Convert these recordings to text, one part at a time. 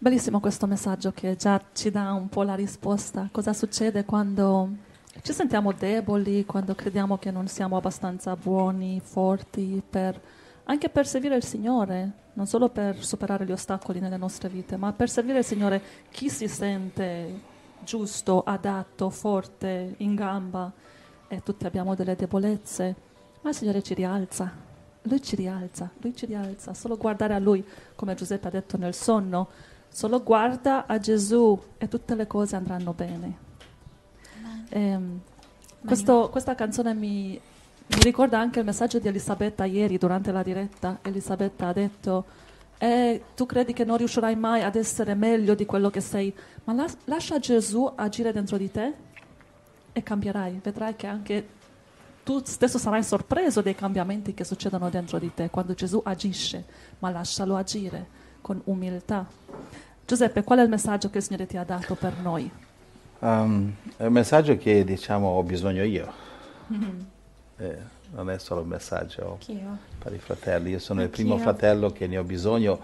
Bellissimo questo messaggio che già ci dà un po' la risposta. Cosa succede quando ci sentiamo deboli, quando crediamo che non siamo abbastanza buoni, forti, per, anche per servire il Signore, non solo per superare gli ostacoli nelle nostre vite, ma per servire il Signore chi si sente giusto, adatto, forte, in gamba. E tutti abbiamo delle debolezze, ma il Signore ci rialza, Lui ci rialza, Lui ci rialza. Solo guardare a Lui, come Giuseppe ha detto nel sonno, Solo guarda a Gesù e tutte le cose andranno bene. Eh, questo, questa canzone mi, mi ricorda anche il messaggio di Elisabetta ieri durante la diretta. Elisabetta ha detto, eh, tu credi che non riuscirai mai ad essere meglio di quello che sei, ma las- lascia Gesù agire dentro di te e cambierai. Vedrai che anche tu stesso sarai sorpreso dei cambiamenti che succedono dentro di te quando Gesù agisce, ma lascialo agire con umiltà. Giuseppe, qual è il messaggio che il Signore ti ha dato per noi? Um, è un messaggio che diciamo ho bisogno io. Mm-hmm. Eh, non è solo un messaggio Anch'io. per i fratelli, io sono Anch'io. il primo fratello che ne ho bisogno.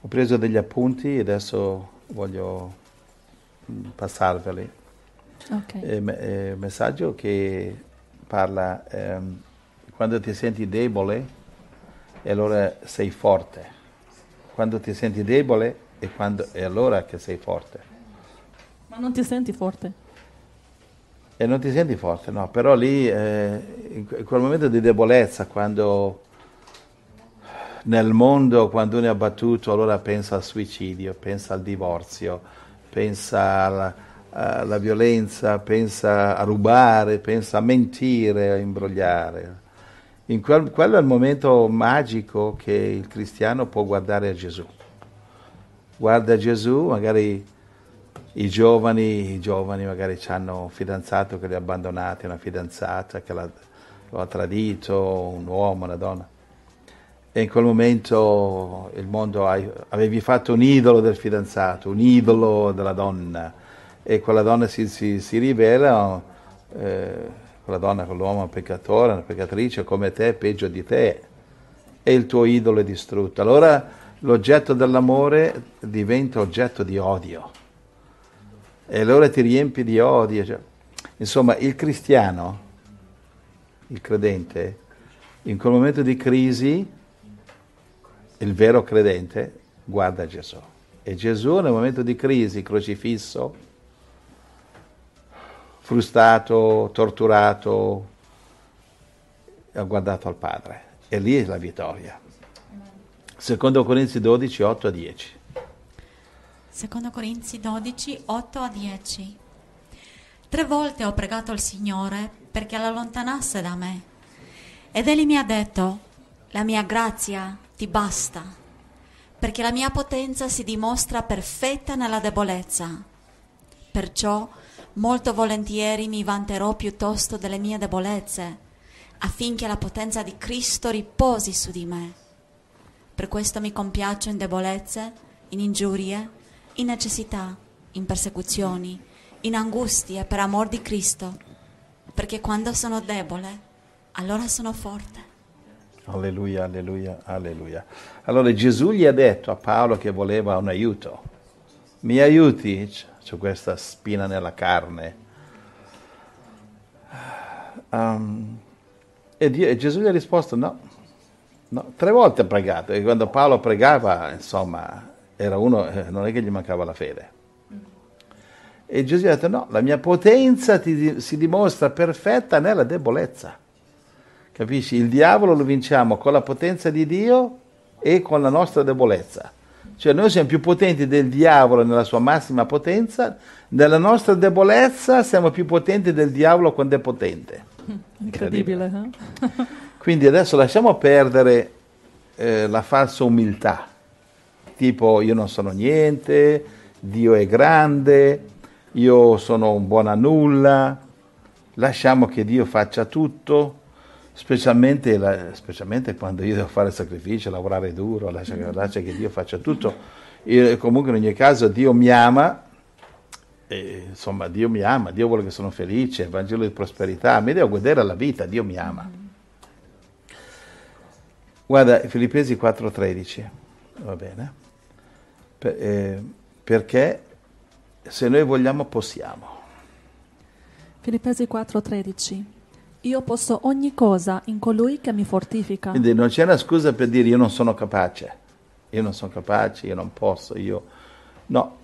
Ho preso degli appunti e adesso voglio mm, passarveli. Okay. È eh, un eh, messaggio che parla ehm, quando ti senti debole e allora sei forte. Quando ti senti debole e, quando, e allora che sei forte. Ma non ti senti forte? E non ti senti forte, no, però lì, eh, in quel momento di debolezza, quando nel mondo, quando uno è abbattuto, allora pensa al suicidio, pensa al divorzio, pensa alla, alla violenza, pensa a rubare, pensa a mentire, a imbrogliare. In quel, quello è il momento magico che il cristiano può guardare a Gesù guarda Gesù, magari i giovani, i giovani magari hanno un fidanzato che li ha abbandonati, una fidanzata che lo ha tradito, un uomo, una donna. E in quel momento il mondo avevi fatto un idolo del fidanzato, un idolo della donna, e quella donna si, si, si rivela, eh, quella donna, quell'uomo è un peccatore, una peccatrice come te, peggio di te, e il tuo idolo è distrutto. Allora l'oggetto dell'amore diventa oggetto di odio e allora ti riempi di odio. Cioè. Insomma, il cristiano, il credente, in quel momento di crisi, il vero credente guarda Gesù. E Gesù nel momento di crisi, crocifisso, frustato, torturato, ha guardato al Padre. E lì è la vittoria. Secondo Corinzi 12, 8 a 10. Secondo Corinzi 12, 8 a 10. Tre volte ho pregato il Signore perché l'allontanasse da me. Ed egli mi ha detto, la mia grazia ti basta, perché la mia potenza si dimostra perfetta nella debolezza. Perciò molto volentieri mi vanterò piuttosto delle mie debolezze, affinché la potenza di Cristo riposi su di me. Per questo mi compiaccio in debolezze, in ingiurie, in necessità, in persecuzioni, in angustie per amor di Cristo, perché quando sono debole, allora sono forte. Alleluia, alleluia, alleluia. Allora Gesù gli ha detto a Paolo che voleva un aiuto. Mi aiuti su questa spina nella carne. Um, e, Dio, e Gesù gli ha risposto no No, tre volte ha pregato e quando Paolo pregava, insomma, era uno, eh, non è che gli mancava la fede. E Gesù ha detto no, la mia potenza ti, si dimostra perfetta nella debolezza. Capisci? Il diavolo lo vinciamo con la potenza di Dio e con la nostra debolezza. Cioè noi siamo più potenti del diavolo nella sua massima potenza, nella nostra debolezza siamo più potenti del diavolo quando è potente. Incredibile. Eh? Incredibile. Eh? Quindi adesso lasciamo perdere eh, la falsa umiltà, tipo io non sono niente, Dio è grande, io sono un buon a nulla, lasciamo che Dio faccia tutto, specialmente, la, specialmente quando io devo fare sacrifici, lavorare duro, lascia, mm lascia che Dio faccia tutto. E comunque in ogni caso Dio mi ama, e, insomma Dio mi ama, Dio vuole che sono felice, il Vangelo di prosperità, mi devo godere la vita, Dio mi ama. Guarda, Filippesi 4.13, va bene? Per, eh, perché se noi vogliamo possiamo. Filippesi 4.13 Io posso ogni cosa in colui che mi fortifica. Quindi non c'è una scusa per dire io non sono capace, io non sono capace, io non posso, io... No,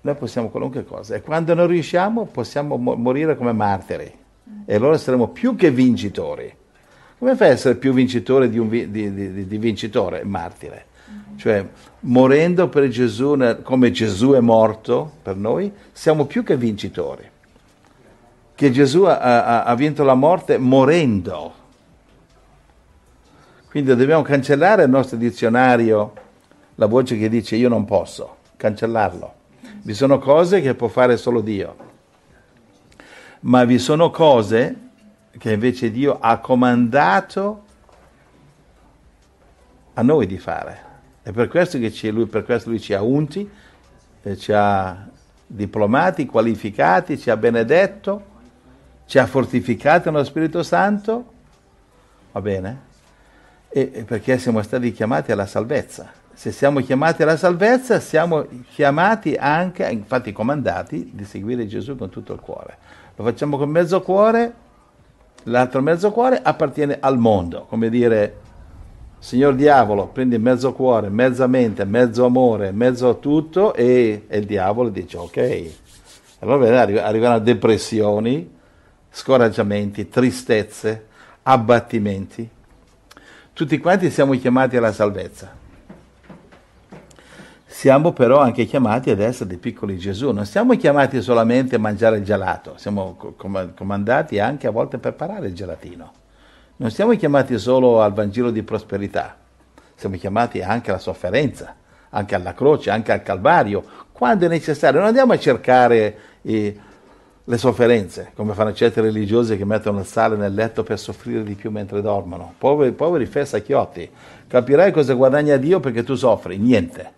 noi possiamo qualunque cosa e quando non riusciamo possiamo mo- morire come martiri mm. e allora saremo più che vincitori. Come fai a essere più vincitore di, un vi- di, di, di vincitore? Martire. Cioè, morendo per Gesù, come Gesù è morto per noi, siamo più che vincitori. Che Gesù ha, ha, ha vinto la morte morendo. Quindi dobbiamo cancellare il nostro dizionario la voce che dice io non posso, cancellarlo. Vi sono cose che può fare solo Dio, ma vi sono cose che invece Dio ha comandato a noi di fare. È per questo che lui, per questo lui ci ha unti, eh, ci ha diplomati, qualificati, ci ha benedetto, ci ha fortificati nello Spirito Santo. Va bene? E, e perché siamo stati chiamati alla salvezza. Se siamo chiamati alla salvezza, siamo chiamati anche, infatti comandati, di seguire Gesù con tutto il cuore. Lo facciamo con mezzo cuore l'altro mezzo cuore appartiene al mondo, come dire, signor diavolo, prendi mezzo cuore, mezza mente, mezzo amore, mezzo tutto e, e il diavolo dice ok. Allora arrivano depressioni, scoraggiamenti, tristezze, abbattimenti. Tutti quanti siamo chiamati alla salvezza siamo però anche chiamati ad essere dei piccoli Gesù, non siamo chiamati solamente a mangiare il gelato, siamo comandati anche a volte a preparare il gelatino, non siamo chiamati solo al Vangelo di prosperità, siamo chiamati anche alla sofferenza, anche alla croce, anche al Calvario, quando è necessario, non andiamo a cercare eh, le sofferenze, come fanno certe religiose che mettono il sale nel letto per soffrire di più mentre dormono, poveri, poveri fessacchiotti, capirai cosa guadagna Dio perché tu soffri, niente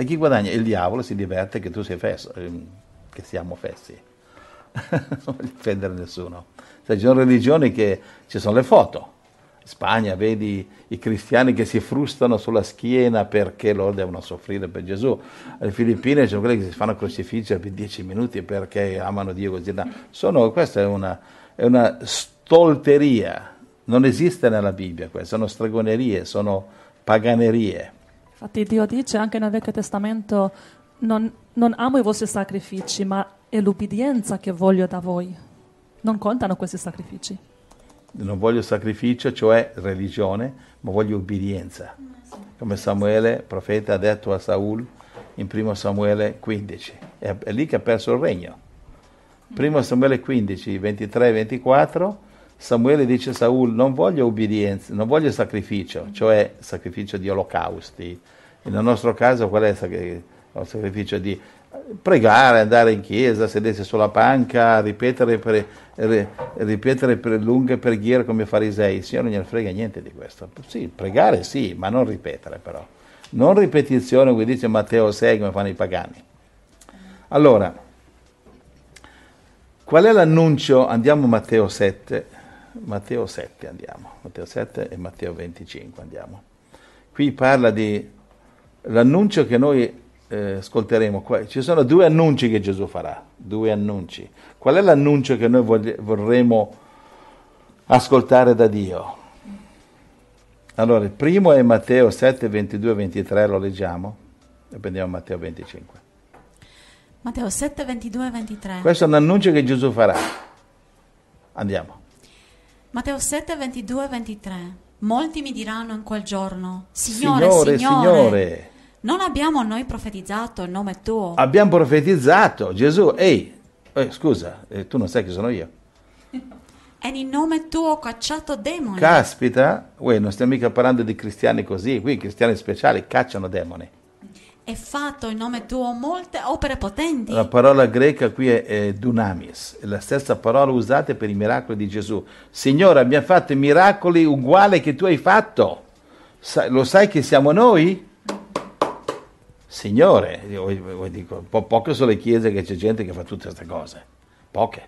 e chi guadagna? Il diavolo si diverte che tu sei fesso, ehm, che siamo fessi. non voglio offendere nessuno. Ci sono religioni che ci sono le foto. In Spagna vedi i cristiani che si frustano sulla schiena perché loro devono soffrire per Gesù. Le Filippine ci sono quelli che si fanno crocifiggere per dieci minuti perché amano Dio così. Sono, questa è una, è una stolteria. Non esiste nella Bibbia questo, sono stregonerie, sono paganerie. Infatti Dio dice anche nel Vecchio Testamento non, non amo i vostri sacrifici, ma è l'ubbidienza che voglio da voi. Non contano questi sacrifici. Non voglio sacrificio, cioè religione, ma voglio ubbidienza. Come Samuele, profeta, ha detto a Saul in 1 Samuele 15. È, è lì che ha perso il regno. 1 Samuele 15, 23 e 24 Samuele dice a Saul, non voglio obbedienza, non voglio sacrificio, cioè sacrificio di olocausti. Nel nostro caso qual è il sacrificio? di pregare, andare in chiesa, sedersi sulla panca, ripetere per, ripetere per lunghe preghiere come farisei. Il Signore non gli frega niente di questo. Sì, pregare sì, ma non ripetere però. Non ripetizione come dice Matteo 6 come fanno i pagani. Allora, qual è l'annuncio? Andiamo a Matteo 7. Matteo 7 andiamo, Matteo 7 e Matteo 25 andiamo. Qui parla di l'annuncio che noi eh, ascolteremo. Qua. Ci sono due annunci che Gesù farà, due annunci. Qual è l'annuncio che noi vogli- vorremmo ascoltare da Dio? Allora, il primo è Matteo 7, 22, 23, lo leggiamo e prendiamo Matteo 25. Matteo 7, 22, 23. Questo è un annuncio che Gesù farà. Andiamo. Matteo 7, 22, 23. Molti mi diranno in quel giorno, Signore, Signore, Signore, Signore. non abbiamo noi profetizzato il nome tuo? Abbiamo profetizzato, Gesù, ehi, eh, scusa, eh, tu non sai chi sono io. E in nome tuo ho cacciato demoni. Caspita, uè, non stiamo mica parlando di cristiani così, qui i cristiani speciali cacciano demoni e fatto in nome tuo molte opere potenti. La parola greca qui è, è dunamis, è la stessa parola usata per i miracoli di Gesù. Signore, abbiamo fatto i miracoli uguali che tu hai fatto. Sa, lo sai che siamo noi? Signore, io, io dico, po- poche sono le chiese che c'è gente che fa tutte queste cose, poche,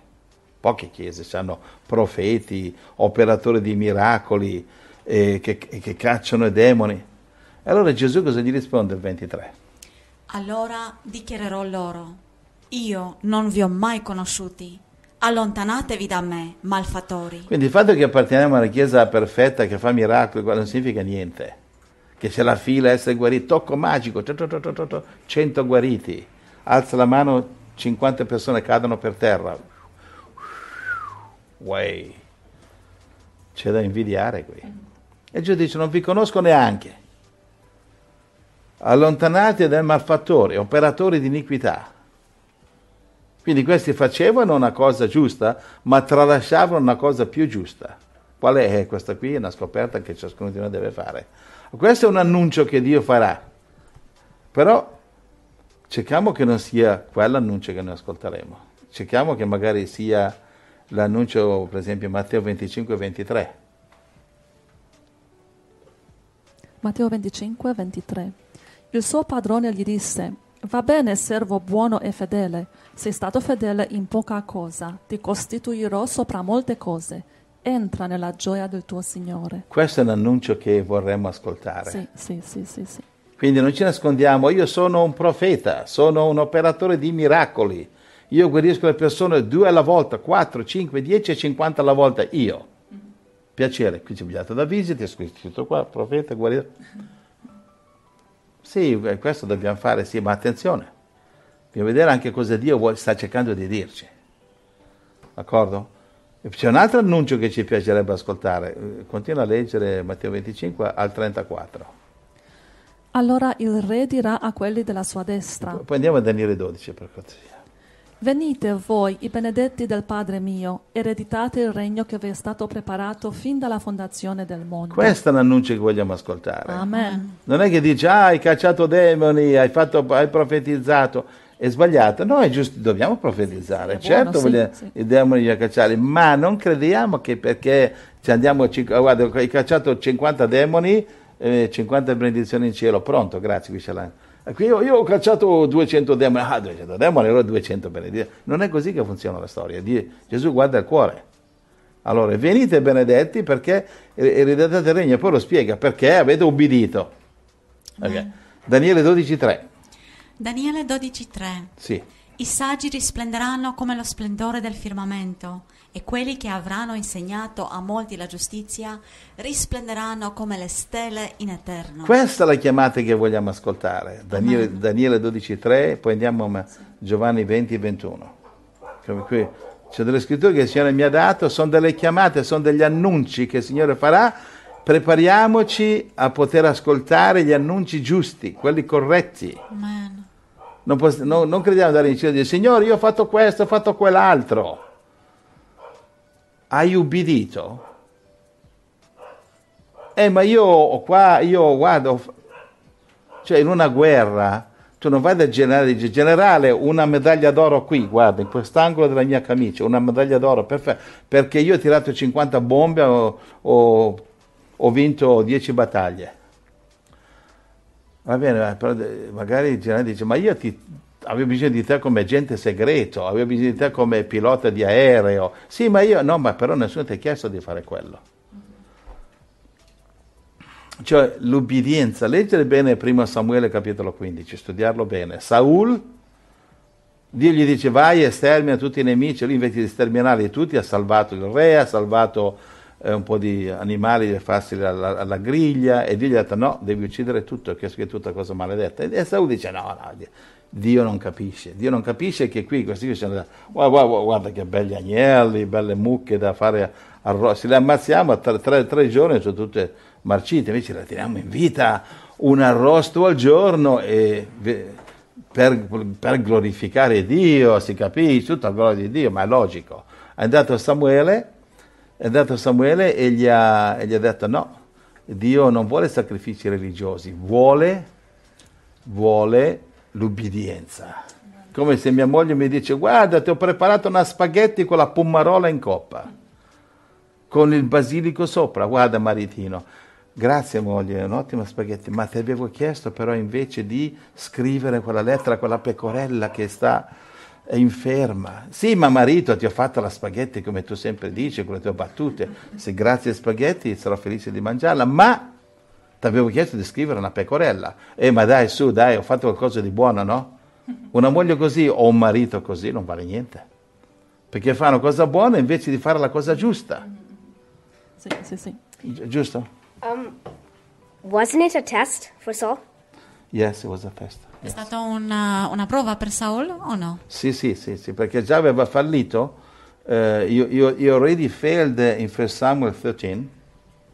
poche chiese hanno profeti, operatori di miracoli eh, che, che cacciano i demoni. Allora Gesù cosa gli risponde il 23? Allora dichiarerò loro, io non vi ho mai conosciuti, allontanatevi da me, malfattori. Quindi il fatto che apparteniamo a una chiesa perfetta che fa miracoli non significa niente, che se la fila, essere guarita, tocco magico, 100 guariti, alza la mano, 50 persone cadono per terra. Way. C'è da invidiare qui. E Gesù dice, non vi conosco neanche allontanati dai malfattori, operatori di iniquità. Quindi questi facevano una cosa giusta, ma tralasciavano una cosa più giusta. Qual è questa qui? È una scoperta che ciascuno di noi deve fare. Questo è un annuncio che Dio farà, però cerchiamo che non sia quell'annuncio che noi ascolteremo, cerchiamo che magari sia l'annuncio, per esempio, Matteo 25 23. Matteo 25 23. Il suo padrone gli disse, Va bene, servo buono e fedele, sei stato fedele in poca cosa, ti costituirò sopra molte cose. Entra nella gioia del tuo Signore. Questo è un annuncio che vorremmo ascoltare. Sì, sì, sì, sì, sì. Quindi non ci nascondiamo, io sono un profeta, sono un operatore di miracoli. Io guarisco le persone due alla volta, 4, 5, 10 e 50 alla volta, io. Piacere, qui c'è biglietto da visita, è scritto qua, profeta, guarire. Sì, eh, questo dobbiamo fare, sì, ma attenzione, dobbiamo vedere anche cosa Dio vuole, sta cercando di dirci. D'accordo? C'è un altro annuncio che ci piacerebbe ascoltare. Eh, continua a leggere Matteo 25 al 34. Allora il re dirà a quelli della sua destra. Poi andiamo a Daniele 12 per cortesia. Venite voi, i benedetti del Padre mio, ereditate il regno che vi è stato preparato fin dalla fondazione del mondo. Questo è l'annuncio che vogliamo ascoltare. Amen. Non è che dici, ah, hai cacciato demoni, hai, fatto, hai profetizzato. È sbagliato. No, è giusto, dobbiamo profetizzare. Sì, certo, buono, vogliamo, sì, sì. i demoni li cacciare, ma non crediamo che perché ci andiamo, oh, guarda, hai cacciato 50 demoni, eh, 50 benedizioni in cielo. Pronto, grazie, qui ce l'hanno eh, io, io, ho cacciato 200 demoni, ah 200 demoni, allora 200 benedetti. Non è così che funziona la storia. Gesù guarda il cuore. Allora, venite benedetti perché er, eredate il regno. e Poi lo spiega perché avete obbedito. Okay. Daniele 12.3. Daniele 12.3. Sì. I saggi risplenderanno come lo splendore del firmamento e quelli che avranno insegnato a molti la giustizia risplenderanno come le stelle in eterno. Questa è la chiamata che vogliamo ascoltare. Daniele, Daniele 12,3, poi andiamo a Giovanni 20 e 21. Qui c'è delle scritture che il Signore mi ha dato, sono delle chiamate, sono degli annunci che il Signore farà. Prepariamoci a poter ascoltare gli annunci giusti, quelli corretti. Amen. Non, poss- non, non crediamo di andare in cielo e dire Signore io ho fatto questo, ho fatto quell'altro. Hai ubbidito? Eh ma io ho qua, io guardo, cioè in una guerra tu non vai dal generale dice, generale una medaglia d'oro qui guarda in quest'angolo della mia camicia una medaglia d'oro perfetto perché io ho tirato 50 bombe ho, ho, ho vinto 10 battaglie Va bene, però eh, magari il generale dice, ma io ti, avevo bisogno di te come agente segreto, avevo bisogno di te come pilota di aereo. Sì, ma io no, ma però nessuno ti ha chiesto di fare quello. Cioè l'ubbidienza, leggere bene 1 Samuele capitolo 15, studiarlo bene. Saul, Dio gli dice vai e stermina tutti i nemici, lui invece di sterminarli tutti ha salvato il re, ha salvato eh, un po' di animali da farsi alla, alla, griglia e Dio gli ha detto no, devi uccidere tutto, che è tutta cosa maledetta. E Saul dice no, no, Dio, non capisce, Dio non capisce che qui questi qui sono guarda, guarda, guarda che belli agnelli, belle mucche da fare arrosto, se le ammazziamo tra tre, tre giorni sono tutte marcite, invece le teniamo in vita un arrosto al giorno e per, per, glorificare Dio, si capisce, tutta la gloria di Dio, ma è logico. È andato Samuele è andato a Samuele e gli ha, e gli ha detto no, Dio non vuole sacrifici religiosi, vuole, vuole l'ubbidienza. Come se mia moglie mi dice guarda ti ho preparato una spaghetti con la pomarola in coppa, con il basilico sopra, guarda maritino. Grazie moglie, è un'ottima spaghetti, ma ti avevo chiesto però invece di scrivere quella lettera, quella pecorella che sta è inferma. Sì, ma marito ti ho fatto la spaghetti come tu sempre dici, con le tue battute. Se grazie ai spaghetti sarò felice di mangiarla, ma ti avevo chiesto di scrivere una pecorella. Eh, ma dai, su, dai, ho fatto qualcosa di buono, no? Una moglie così o un marito così non vale niente. Perché fa una cosa buona invece di fare la cosa giusta. Sì, sì, sì. Gi- giusto? Um, wasn't it a test for Saul? Yes, È stata una, uh, una, prova per Saul o no? Sì, sì, sì, sì perché già aveva fallito. Uh, you, you, you already failed in 1 Samuel 13.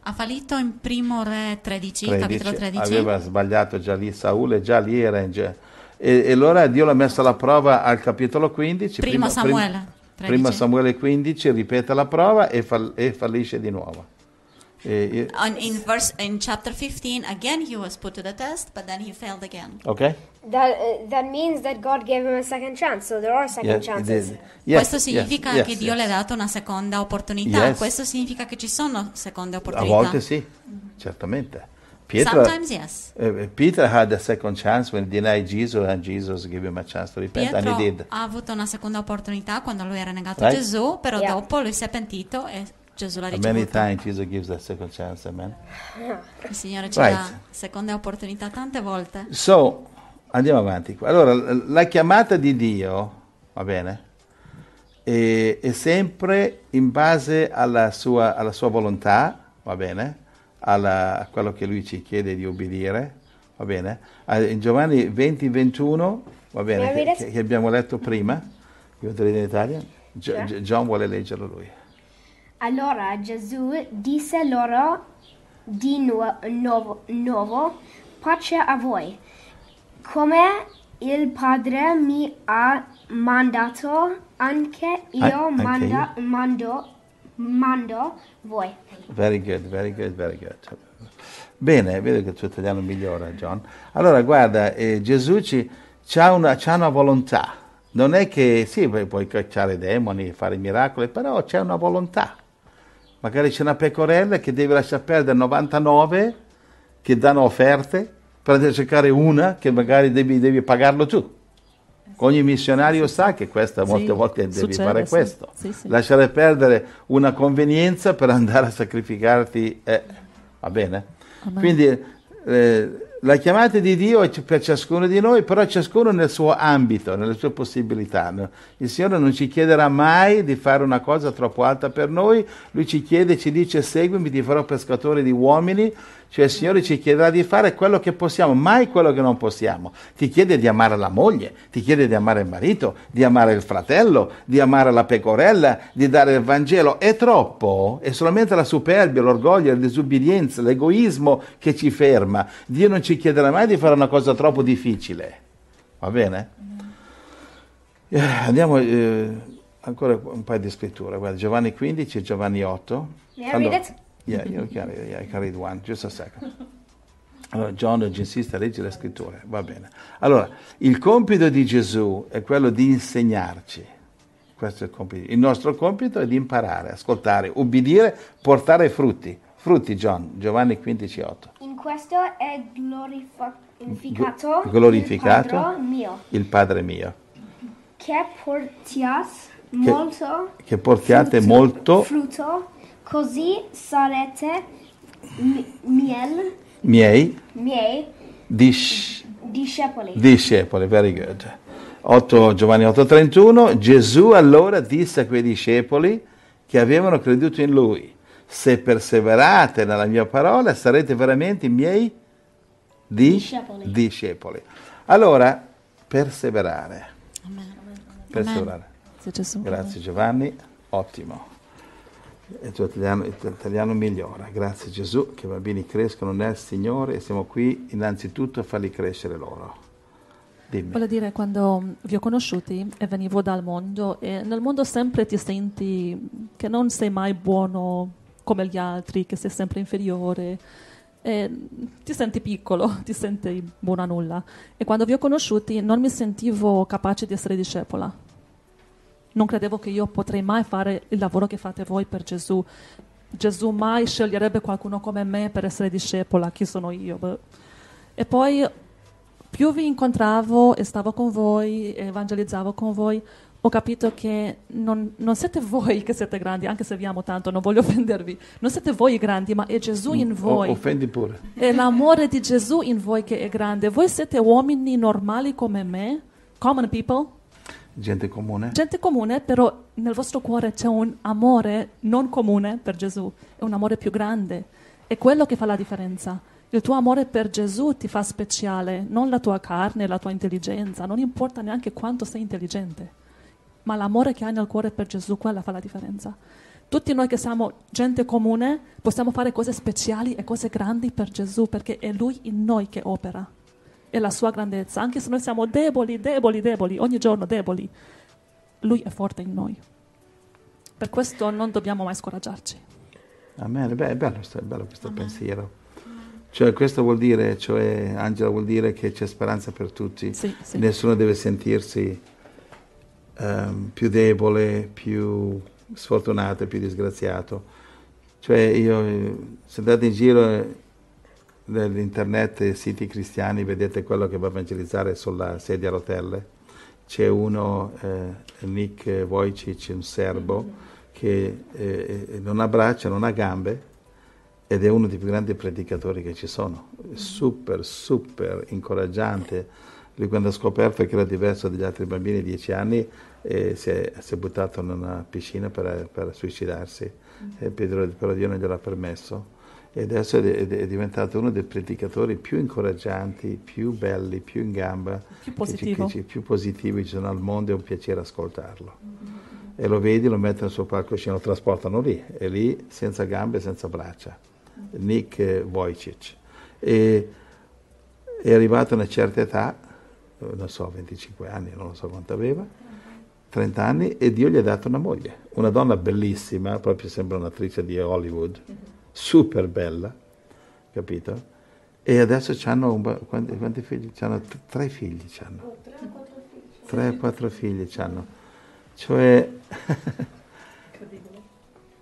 Ha fallito in primo re 13, 13, capitolo 13. Aveva sbagliato già lì, Saul già lì era in ge- e, e, allora Dio l'ha messa alla prova al capitolo 15. Primo prima, Samuele. Prima, prima Samuele 15 ripete la prova e, fall- e fallisce di nuovo. Eh, eh, On, in, verse, in chapter 15, again he was put to the test, but then he failed again. Okay? That, uh, that means that God gave him a second chance, so there are second Yes, chances. Yes, Questo significa yes, che yes, Dio yes. le ha dato una seconda opportunità. Yes. Questo significa che ci sono seconde opportunità. A volte sì, certamente. Pietro, Sometimes yes. eh, eh Peter had a second chance when he denied Jesus and Jesus gave him a chance to repent Pietro and he did. ha avuto una seconda opportunità quando lui era negato Right? Gesù, però Yeah. dopo lui si è pentito e Gesù cioè, l'ha ricevuta. Many times Jesus gives a second chance, amen. Il Signore ci right. dà seconda opportunità tante volte. So, andiamo avanti. Allora, la chiamata di Dio, va bene, è, è sempre in base alla sua, alla sua volontà, va bene, alla, a quello che Lui ci chiede di obbedire, va bene. Ah, in Giovanni 20, 21, va bene, che, che abbiamo letto prima, io in Italia, John vuole leggerlo lui. Allora Gesù disse loro di nuovo, nuovo pace a voi. Come il Padre mi ha mandato, anche io, a- anche io. mando mando voi. Very good, very good, very good. Bene, vedo che il tuo italiano migliora, John. Allora, guarda, eh, Gesù ci, c'ha, una, c'ha una volontà. Non è che, sì, puoi cacciare demoni, fare miracoli, però c'è una volontà magari c'è una pecorella che deve lasciare perdere 99 che danno offerte per andare a cercare una che magari devi, devi pagarlo tu. Eh Ogni missionario sa che questa molte sì, volte devi succede, fare sì. questo, sì, lasciare perdere una convenienza per andare a sacrificarti, eh, va bene? Amen. Ah, Quindi eh, la chiamata di Dio è per ciascuno di noi, però ciascuno nel suo ambito, nelle sue possibilità. Il Signore non ci chiederà mai di fare una cosa troppo alta per noi, Lui ci chiede, ci dice seguimi, ti farò pescatore di uomini, cioè il Signore ci chiederà di fare quello che possiamo, mai quello che non possiamo. Ti chiede di amare la moglie, ti chiede di amare il marito, di amare il fratello, di amare la pecorella, di dare il Vangelo. È troppo, è solamente la superbia, l'orgoglio, la disubbidienza, l'egoismo che ci ferma. Dio non ci chiederà mai di fare una cosa troppo difficile. Va bene? Eh, andiamo... Eh, ancora un paio di scritture, guarda, Giovanni 15 e Giovanni 8. Yeah, allora, Yeah, you can, yeah, I can read one, just a second. Allora, John, a leggere le scritture, va bene. Allora, il compito di Gesù è quello di insegnarci. Questo è il compito. Il nostro compito è di imparare, ascoltare, ubbidire, portare frutti. Frutti, John, Giovanni 15, 8. In questo è glorificato, glorificato il, padre mio, il Padre mio. Che portias che, che portiate frutto, molto frutto Così sarete miel, miei, miei dis- discepoli. Discepoli, very good. 8, Giovanni 8:31, Gesù allora disse a quei discepoli che avevano creduto in lui, se perseverate nella mia parola sarete veramente miei di- discepoli. discepoli. Allora, perseverare. Amen. Perseverare. Amen. Grazie Giovanni, ottimo il tuo italiano, italiano migliora. Grazie Gesù che i bambini crescono nel Signore e siamo qui innanzitutto a farli crescere loro. Dimmi. Voglio dire, quando mm, vi ho conosciuti e venivo dal mondo, e nel mondo sempre ti senti che non sei mai buono come gli altri, che sei sempre inferiore, mm, ti senti piccolo, ti senti buono a nulla. E quando vi ho conosciuti non mi sentivo capace di essere discepola non credevo che io potrei mai fare il lavoro che fate voi per Gesù. Gesù mai sceglierebbe qualcuno come me per essere discepola, chi sono io? Boh. E poi più vi incontravo e stavo con voi, evangelizzavo con voi, ho capito che non, non, siete voi che siete grandi, anche se vi amo tanto, non voglio offendervi, non siete voi i grandi, ma è Gesù in mm, voi. O, offendi pure. È l'amore di Gesù in voi che è grande. Voi siete uomini normali come me, common people, Gente comune? Gente comune, però nel vostro cuore c'è un amore non comune per Gesù, è un amore più grande. È quello che fa la differenza. Il tuo amore per Gesù ti fa speciale, non la tua carne, la tua intelligenza, non importa neanche quanto sei intelligente, ma l'amore che hai nel cuore per Gesù, quella fa la differenza. Tutti noi che siamo gente comune possiamo fare cose speciali e cose grandi per Gesù perché è Lui in noi che opera e la sua grandezza, anche se noi siamo deboli, deboli, deboli, ogni giorno deboli, lui è forte in noi. Per questo non dobbiamo mai scoraggiarci. Amen, Beh, è bello, è bello questo Amen. pensiero. Cioè, questo vuol dire, cioè, Angela, vuol dire che c'è speranza per tutti. Sì, sì. Nessuno deve sentirsi um, più debole, più sfortunato, più disgraziato. Cioè, io, eh, se andate in giro eh, dell'internet e siti cristiani, vedete quello che va a evangelizzare sulla sedia a rotelle. C'è uno, eh, Nick Vojcic, un serbo, che eh, eh, non ha braccia, non ha gambe ed è uno dei più grandi predicatori che ci sono. Super, super incoraggiante. Lui quando ha scoperto che era diverso dagli altri bambini, dieci anni, eh, si, è, si, è, buttato in una piscina per, per suicidarsi. Mm. Pedro, però Dio non gliel'ha permesso e adesso è, diventato uno dei predicatori più incoraggianti, più belli, più in gamba, più positivo, che, che, più positivi ci sono al mondo, è un piacere ascoltarlo. Mm-hmm. E lo vedi, lo mettono sul palcoscenico, lo trasportano lì, e lì senza gambe e senza braccia. Nick Wojcic. E, è arrivato a una certa età, non so, 25 anni, non lo so quanto aveva, 30 anni, e Dio gli ha dato una moglie, una donna bellissima, proprio sembra un'attrice di Hollywood. Mm-hmm super bella, capito? E adesso hanno quanti, quanti, figli? Hanno tre figli. C'hanno. Oh, tre o quattro figli. Tre o quattro figli Cioè,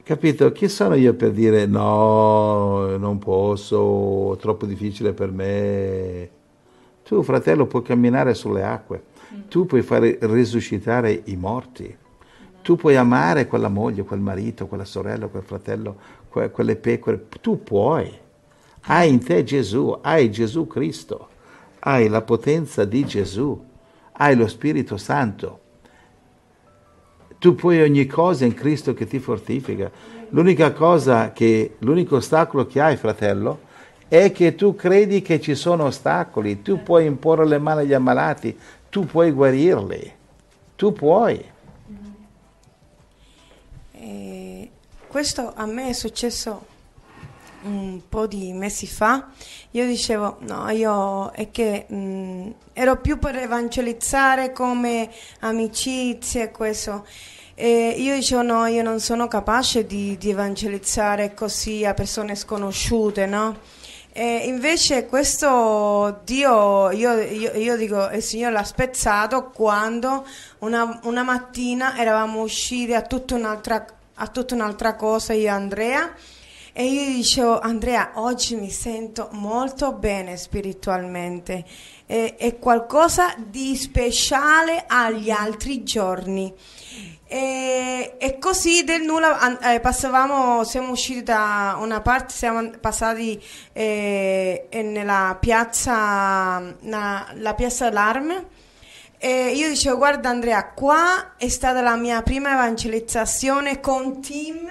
capito? Chi sono io per dire no, non posso, è troppo difficile per me? Tu, fratello, puoi camminare sulle acque, mm. tu puoi fare risuscitare i morti, tu puoi amare quella moglie, quel marito, quella sorella, quel fratello, quelle pecore, tu puoi. Hai in te Gesù, hai Gesù Cristo, hai la potenza di Gesù, hai lo Spirito Santo. Tu puoi ogni cosa in Cristo che ti fortifica. L'unica cosa che, l'unico ostacolo che hai, fratello, è che tu credi che ci sono ostacoli, tu puoi imporre le mani agli ammalati, tu puoi guarirli, tu puoi. questo a me è successo un po' di mesi fa, io dicevo, no, io è che mh, mm, ero più per evangelizzare come amicizie questo. E io dicevo no, io non sono capace di, di evangelizzare così a persone sconosciute, no? E invece questo Dio, io, io, io, dico, il Signore l'ha spezzato quando una, una mattina eravamo usciti a tutta un'altra a tutta un'altra cosa io e Andrea. E io dicevo, Andrea, oggi mi sento molto bene spiritualmente, e, è qualcosa di speciale agli altri giorni. E, e così del nulla eh, passavamo, siamo usciti da una parte, siamo passati eh, nella piazza, na, la piazza Larme e io dicevo, guarda Andrea, qua è stata la mia prima evangelizzazione con team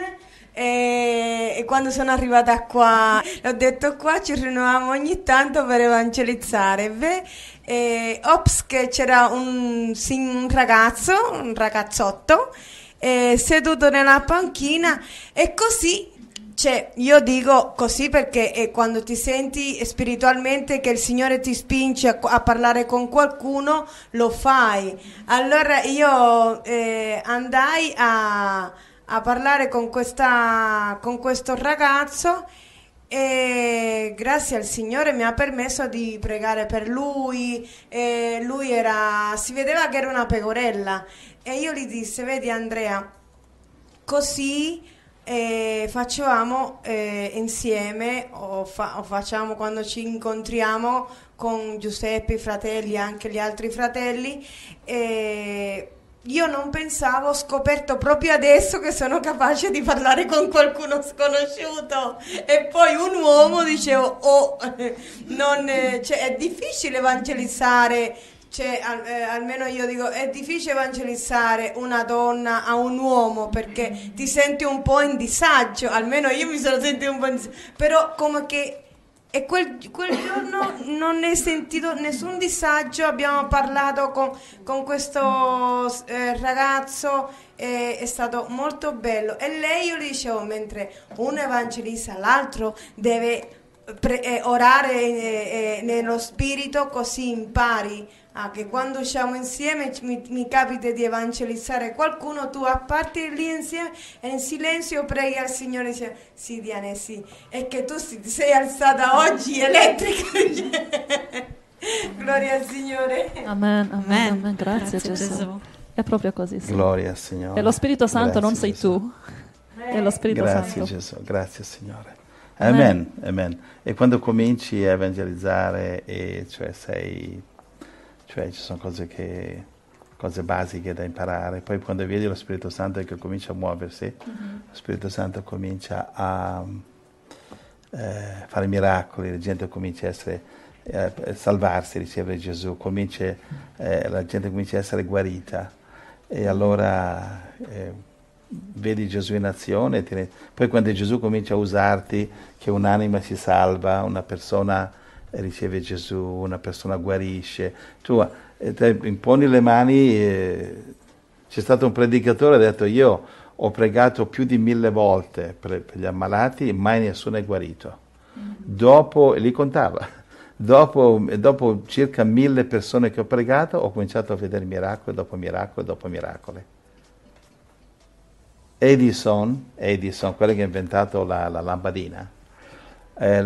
e, quando sono arrivata qua, ho detto qua, ci riuniamo ogni tanto per evangelizzare. Beh, eh, ops che c'era un, un ragazzo, un ragazzotto, eh, seduto nella panchina e così cioè, io dico così perché eh, quando ti senti spiritualmente che il Signore ti spinge a, a parlare con qualcuno, lo fai. Allora io eh, andai a, a parlare con, questa, con questo ragazzo e grazie al Signore mi ha permesso di pregare per lui. E lui era, si vedeva che era una pecorella e io gli disse, vedi Andrea, così e facevamo eh, insieme o, fa- o, facciamo quando ci incontriamo con Giuseppe, i fratelli, e anche gli altri fratelli. Eh, io non pensavo, ho scoperto proprio adesso che sono capace di parlare con qualcuno sconosciuto e poi un uomo dicevo, oh, non, eh, cioè, è difficile evangelizzare cioè, al, eh, almeno io dico, è difficile evangelizzare una donna a un uomo perché ti senti un po' in disagio, almeno io mi sono sentita un po' in disagio, però come che e quel, quel, giorno non ne ho sentito nessun disagio, abbiamo parlato con, con questo eh, ragazzo, eh, è stato molto bello. E lei io le dicevo, mentre uno evangelista l'altro deve pre- eh, orare eh, eh, nello spirito così impari Ah, che quando siamo insieme mi, mi, capita di evangelizzare qualcuno, tu a parte lì insieme e in silenzio preghi al Signore e dici, sì Diane, sì, è che tu si, sei alzata oggi elettrica. Gloria al Signore. Amen, amen, amen. Grazie, Grazie Gesù. Gesù. È proprio così. Sì. Gloria al Signore. E lo Spirito Santo Grazie, non sei Gesù. tu. Eh. È lo Spirito Grazie, Santo. Grazie Gesù. Grazie Signore. Amen. amen. amen. E quando cominci a evangelizzare, e cioè sei cioè ci sono cose, che, cose basiche da imparare. Poi quando vedi lo Spirito Santo che comincia a muoversi, mm-hmm. lo Spirito Santo comincia a eh, fare miracoli, la gente comincia a essere eh, salvarsi, ricevere Gesù, comincia, eh, la gente comincia a essere guarita e mhm. allora eh, vedi Gesù in azione, ne... poi quando Gesù comincia a usarti che un'anima si salva, una persona riceve Gesù, una persona guarisce, tu te, imponi le mani, eh, c'è stato un predicatore che ha detto io ho pregato più di mille volte per, per gli ammalati, mai nessuno è guarito. Mm. Dopo, e li contava, dopo, dopo, circa mille persone che ho pregato ho cominciato a vedere miracoli, dopo miracoli, dopo miracoli. Edison, Edison quello che ha inventato la, la lampadina, eh,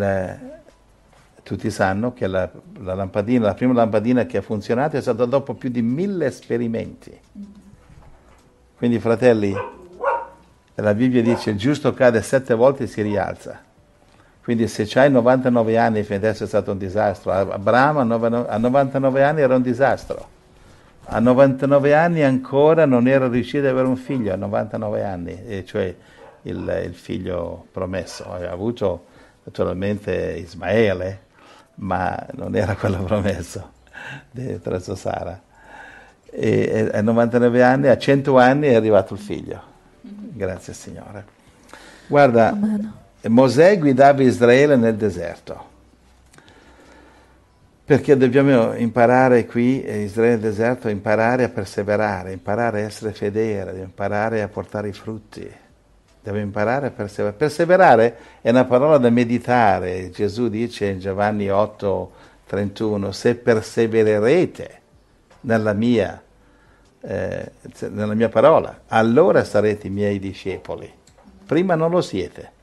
tutti sanno che la, la, lampadina, la prima lampadina che ha funzionato è stata dopo più di mille esperimenti. Quindi, fratelli, la Bibbia dice il giusto cade sette volte e si rialza. Quindi se hai 99 anni fino adesso è stato un disastro. Abramo a 99 anni era un disastro. A 99 anni ancora non era riuscito ad avere un figlio, a 99 anni, cioè il, il figlio promesso. Ha avuto naturalmente Ismaele, ma non era quello promesso di Teresa Sara. E, a 99 anni, a 100 anni è arrivato il figlio. Grazie Signore. Guarda, Mosè guidava Israele nel deserto. Perché dobbiamo imparare qui, eh, Israele nel deserto, imparare a perseverare, imparare a essere fedeli, imparare a portare i frutti deve imparare a perseverare. Perseverare è una parola da meditare. Gesù dice in Giovanni 8, 31, se persevererete nella mia, eh, nella mia parola, allora sarete i miei discepoli. Prima non lo siete.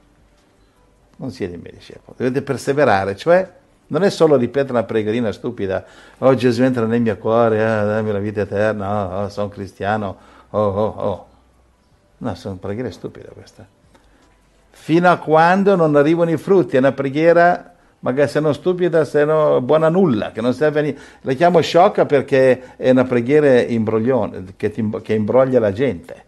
Non siete i miei discepoli. Dovete perseverare, cioè non è solo ripetere una pregherina stupida, oh Gesù entra nel mio cuore, ah, dammi la vita eterna, oh, oh sono cristiano, oh oh oh No, sono preghiere stupide queste. Fino a quando non arrivano i frutti, è una preghiera magari se non stupida, se non buona nulla, che non serve a niente. La chiamo sciocca perché è una preghiera imbroglione, che, ti, che imbroglia la gente.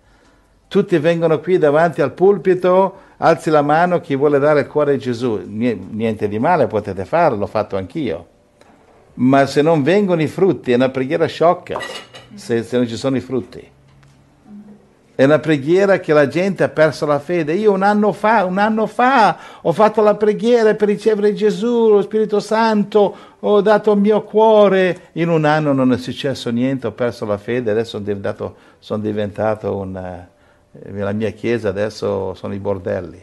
Tutti vengono qui davanti al pulpito, alzi la mano chi vuole dare il cuore a Gesù. Niente di male, potete farlo, l'ho fatto anch'io. Ma se non vengono i frutti, è una preghiera sciocca, se, se non ci sono i frutti. È la preghiera che la gente ha perso la fede. Io un anno fa, un anno fa ho fatto la preghiera per ricevere Gesù, lo Spirito Santo, ho dato il mio cuore. In un anno non è successo niente, ho perso la fede, adesso sono diventato, sono diventato un... Eh, la mia chiesa adesso sono i bordelli.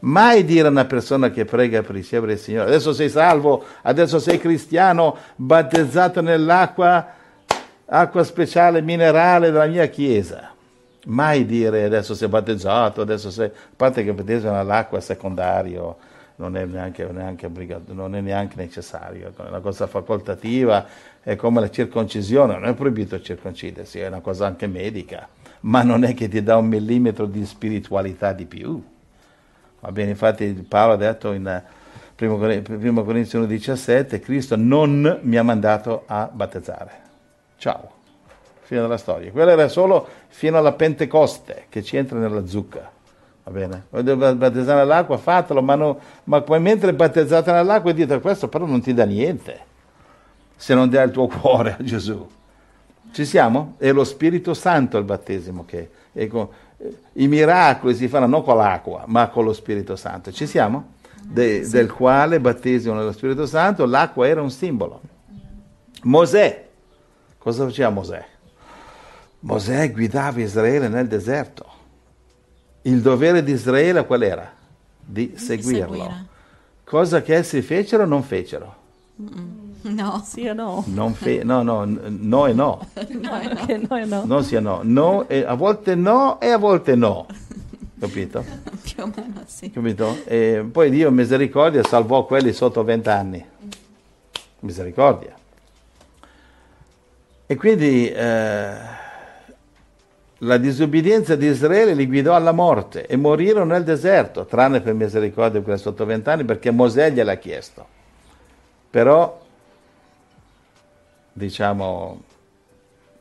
Mai dire a una persona che prega per ricevere il Signore, adesso sei salvo, adesso sei cristiano, battezzato nell'acqua, acqua speciale, minerale della mia chiesa mai dire adesso sei battezzato, adesso sei... A parte che il battesimo all'acqua è secondario, non è neanche, neanche, non è neanche necessario, è una cosa facoltativa, è come la circoncisione, non è proibito circoncidersi, è una cosa anche medica, ma non è che ti dà un millimetro di spiritualità di più. Va bene, infatti Paolo ha detto in 1 Corinzi 1,17, Cristo non mi ha mandato a battezzare. Ciao fine della storia. Quello era solo fino alla Pentecoste che ci entra nella zucca. Va bene? Volete battezzare nell'acqua? Fatelo, ma, no, ma poi mentre battezzate nell'acqua dite questo però non ti dà niente se non dai il tuo cuore a Gesù. Ci siamo? È lo Spirito Santo il battesimo che... Con, I miracoli si fanno non con l'acqua, ma con lo Spirito Santo. Ci siamo? De, sì. Del quale battesimo nello Spirito Santo l'acqua era un simbolo. Mosè, cosa faceva Mosè? Mosè guidava Israele nel deserto. Il dovere di Israele qual era? Di seguirlo. Seguire. Cosa che essi fecero o non fecero? No, sì o no? Non fe- no, no, no e no. no, e no. no e no. Non sia no. no e, a volte no e a volte no. Capito? Più o meno sì. Capito? E poi Dio misericordia salvò quelli sotto vent'anni. Misericordia. E quindi... Eh, la disobbedienza di Israele li guidò alla morte e morirono nel deserto, tranne per misericordia di quella sotto vent'anni, perché Mosè gliel'ha chiesto. Però, diciamo,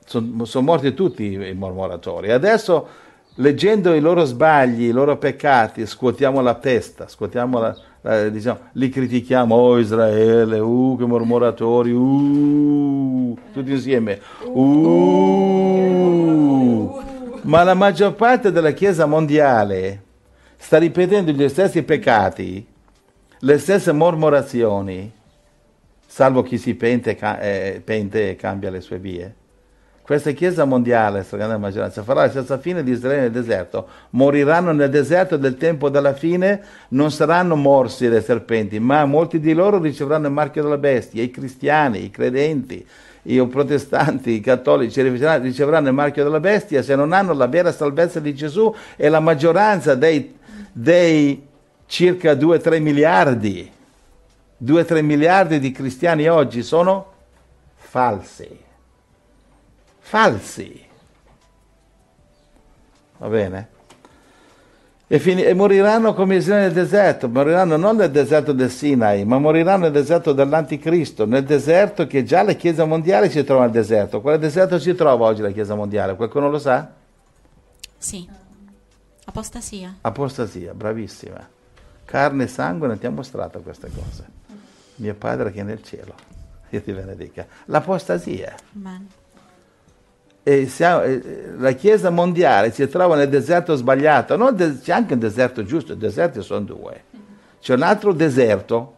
sono son morti tutti i mormoratori. Adesso, leggendo i loro sbagli, i loro peccati, scuotiamo la testa, scuotiamo la, la, diciamo, li critichiamo, oh Israele, uh, che mormoratori, uh, tutti insieme, uh ma la maggior parte della Chiesa mondiale sta ripetendo gli stessi peccati, le stesse mormorazioni, salvo chi si pente, eh, pente e cambia le sue vie. Questa Chiesa mondiale, la stragrande maggioranza, farà la stessa fine di Israele nel deserto. Moriranno nel deserto del tempo della fine, non saranno morsi dai serpenti, ma molti di loro riceveranno il marchio della bestia, i cristiani, i credenti, i protestanti, i cattolici riceveranno il marchio della bestia se non hanno la vera salvezza di Gesù e la maggioranza dei, dei circa 2-3 miliardi, 2-3 miliardi di cristiani oggi sono falsi. Falsi. Va bene? e, fin- e moriranno come Israele nel deserto, moriranno non nel deserto del Sinai, ma moriranno nel deserto dell'anticristo, nel deserto che già la Chiesa mondiale si trova al deserto. Quale deserto si trova oggi la Chiesa mondiale? Qualcuno lo sa? Sì, apostasia. Apostasia, bravissima. Carne e sangue non ti ha mostrato queste cose. Mio padre che è nel cielo, io ti benedica. L'apostasia. Amen siamo, la Chiesa mondiale si trova nel deserto sbagliato, de- c'è anche un deserto giusto, i deserti sono due. C'è un altro deserto,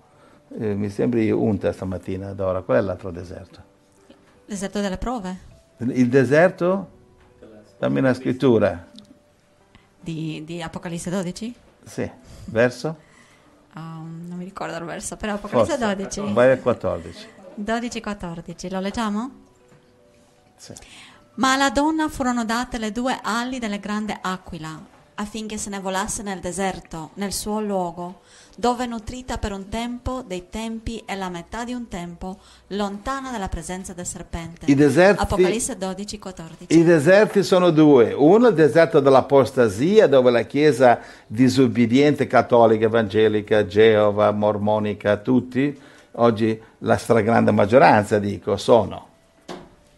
eh, mi sembri unta stamattina, Dora, qual è l'altro deserto? Il deserto delle prove. Il deserto? Dammi una scrittura. Di, di Apocalisse 12? Sì, verso? Um, non mi ricordo il verso, però Apocalisse Forse. 12. Vai al 14. 12-14, lo leggiamo? Sì. Ma alla donna furono date le due ali della grande aquila, affinché se ne volasse nel deserto, nel suo luogo, dove nutrita per un tempo dei tempi e la metà di un tempo, lontana dalla presenza del serpente. I deserti, Apocalisse 12, 14. I deserti sono due. Uno il deserto dell'apostasia, dove la Chiesa disubbidiente, cattolica, evangelica, geova, mormonica, tutti, oggi la stragrande maggioranza, dico, sono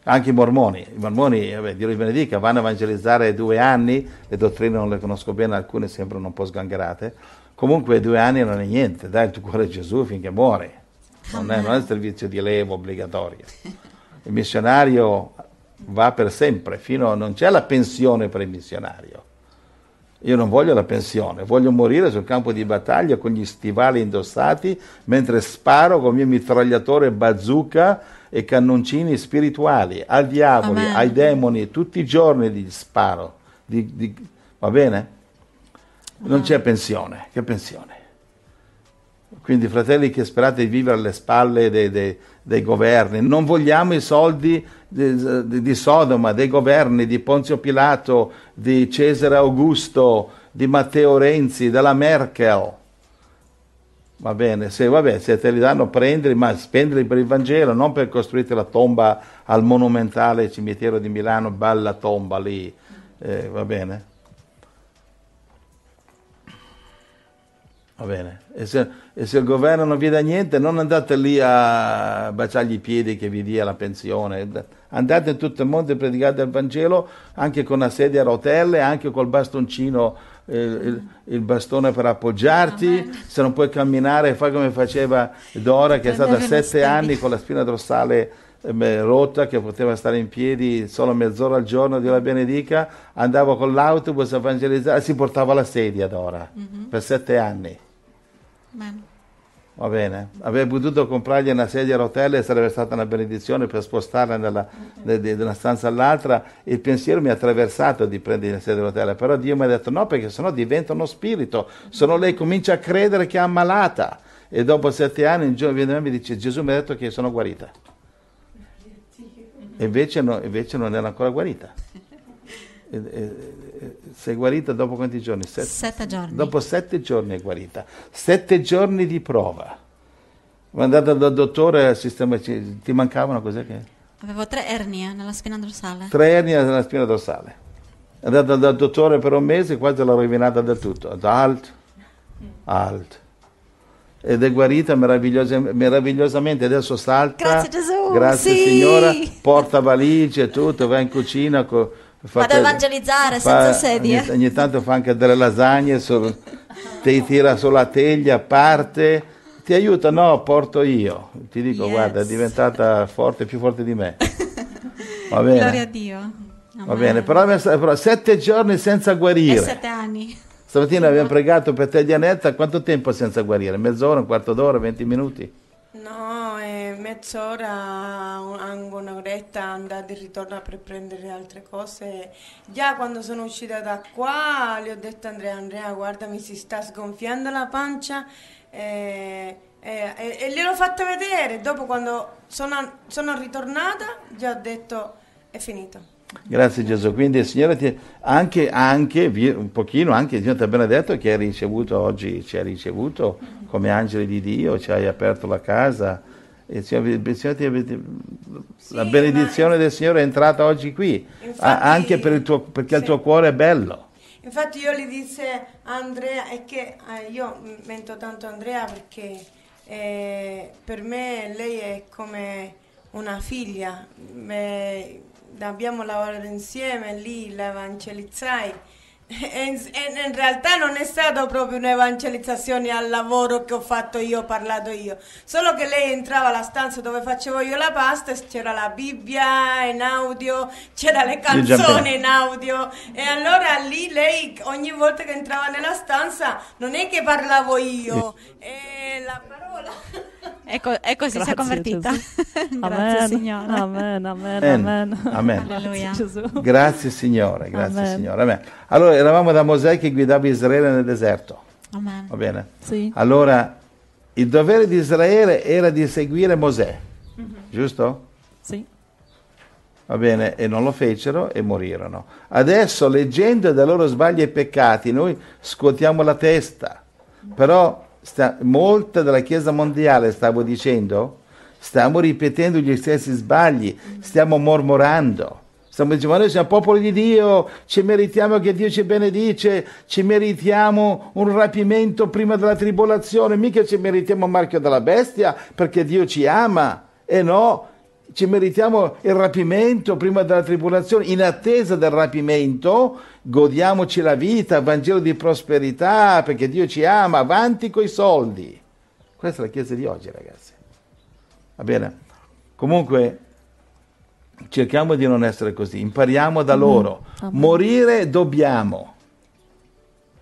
anche i mormoni, i mormoni, vabbè, Dio li benedica, vanno a evangelizzare due anni, le dottrine non le conosco bene, alcune sembrano un po' sgangherate, comunque due anni non è niente, dai il tuo cuore a Gesù finché muore, non è, non è il servizio di levo obbligatorio. Il missionario va per sempre, fino a, non c'è la pensione per il missionario. Io non voglio la pensione, voglio morire sul campo di battaglia con gli stivali indossati mentre sparo con il mio mitragliatore bazooka e cannoncini spirituali, al diavolo, ai demoni, tutti i giorni di sparo. Di, di, va bene? Non c'è pensione, che pensione? Quindi fratelli che sperate di vivere alle spalle dei, dei, dei governi, non vogliamo i soldi di, di, di, Sodoma, dei governi, di Ponzio Pilato, di Cesare Augusto, di Matteo Renzi, della Merkel. Va bene, se, vabbè, se te li danno prenderli, ma spendili per il Vangelo, non per costruire la tomba al monumentale cimitero di Milano, bella tomba lì, eh, va bene? Va bene, e se, e se, il governo non vi dà niente, non andate lì a baciargli i piedi che vi dia la pensione, andate in tutto il mondo e predicate il Vangelo anche con una sedia a rotelle, anche col bastoncino il, il, bastone per appoggiarti, ah, se non puoi camminare fai come faceva Dora che è stata sette anni con la spina dorsale ehm, rotta che poteva stare in piedi solo mezz'ora al giorno, Dio la benedica, andavo con l'autobus a evangelizzare, si portava la sedia ad ora, mm-hmm. per sette anni. Man. Va bene, avrei potuto comprargli una sedia a rotelle, e sarebbe stata una benedizione per spostarla dalla, de, da una stanza all'altra. Il pensiero mi ha attraversato di prendere una sedia a rotelle, però Dio mi ha detto no, perché sennò diventa uno spirito, sennò lei comincia a credere che è ammalata. E dopo sette anni un giorno viene da me e mi dice Gesù mi ha detto che sono guarita. E invece, no, invece non era ancora guarita. Eh, eh, eh, sei guarita dopo quanti giorni? Sette, sette giorni. Dopo sette giorni è guarita. Sette giorni di prova. Ma andata dal dottore, sistema, ti mancavano cos'è che? Avevo tre ernie nella spina dorsale. Tre ernie nella spina dorsale. È andata dal dottore per un mese, quasi l'ho rovinata da tutto. Alt, alt. Ed è guarita meravigliosamente. Adesso salta. Grazie Gesù. Grazie sì. Signora. Porta valigie e tutto, va in cucina. Co- Fate, Vado a evangelizzare fa, senza sedie. Ogni, ogni, tanto fa anche delle lasagne, solo, ti tira sulla teglia, parte, ti aiuta, no, porto io. Ti dico, yes. guarda, è diventata forte, più forte di me. Va bene. Gloria a Dio. Amen. Va bene, però, però, sette giorni senza guarire. E sette anni. Stamattina abbiamo pregato per te, Dianetta, quanto tempo senza guarire? Mezz'ora, un quarto d'ora, venti minuti? è mezz'ora, anche un'oretta andata e ritorno per prendere altre cose. Già quando sono uscita da qua le ho detto a Andrea, Andrea guarda mi si sta sgonfiando la pancia e, e, e, e gliel'ho fatta vedere. Dopo quando sono, sono ritornata gli ho detto è finito. Grazie Gesù, quindi il Signore ti anche, anche un pochino, anche il ti ha benedetto che hai ricevuto oggi, ci hai ricevuto come angeli di Dio, ci hai aperto la casa, la benedizione del Signore è entrata oggi qui, infatti, anche per tuo, perché sì. il tuo cuore è bello. Infatti io gli disse a Andrea, è che eh, io mento tanto Andrea perché eh, per me lei è come una figlia, me, abbiamo lavorato insieme lì, l'evangelizzai in, in, in, realtà non è stata proprio un'evangelizzazione al lavoro che ho fatto io, ho parlato io, solo che lei entrava alla stanza dove facevo io la pasta e c'era la Bibbia in audio, c'era le canzoni in audio e allora lì lei ogni volta che entrava nella stanza non è che parlavo io, è la parola. Ecco, ecco si, è convertita. grazie Signore. Amen, amen, amen. amen. Alleluia. Grazie Signore, grazie amen. Signore. Amen. Allora eravamo da Mosè che guidava Israele nel deserto. Amen. Va bene? Sì. Allora il dovere di Israele era di seguire Mosè, mm-hmm. giusto? Sì. Va bene, e non lo fecero e morirono. Adesso, leggendo dai loro sbagli e peccati, noi scuotiamo la testa, però sta, molta della Chiesa mondiale, stavo dicendo, stiamo ripetendo gli stessi sbagli, stiamo mormorando. Stiamo dicendo, noi siamo popolo di Dio, ci meritiamo che Dio ci benedice, ci meritiamo un rapimento prima della tribolazione, mica ci meritiamo un marchio della bestia perché Dio ci ama. E no, ci meritiamo il rapimento prima della tribolazione, in attesa del rapimento godiamoci la vita, Vangelo di prosperità, perché Dio ci ama, avanti coi soldi. Questa è la Chiesa di oggi, ragazzi. Va bene? Comunque, cerchiamo di non essere così, impariamo da mm-hmm. loro. Morire dobbiamo.